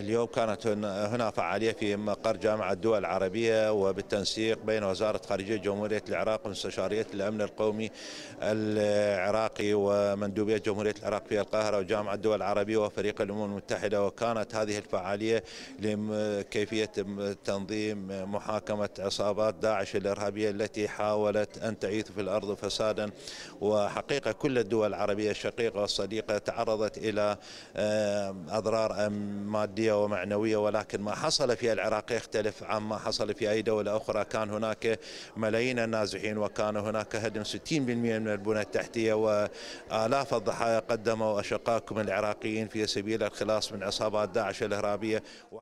اليوم كانت هنا فعالية في مقر جامعة الدول العربية وبالتنسيق بين وزارة خارجية جمهورية العراق ومستشارية الأمن القومي العراقي ومندوبية جمهورية العراق في القاهرة وجامعة الدول العربية وفريق الأمم المتحدة وكانت هذه الفعالية لكيفية تنظيم محاكمة عصابات داعش الإرهابية التي حاولت أن تعيث في الأرض فسادا وحقيقة كل الدول العربية الشقيقة والصديقة تعرضت إلى أضرار مادية مادية ومعنوية ولكن ما حصل في العراق يختلف عما حصل في أي دولة أخرى كان هناك ملايين النازحين وكان هناك هدم 60% من البنى التحتية وآلاف الضحايا قدموا أشقاكم العراقيين في سبيل الخلاص من عصابات داعش الإرهابية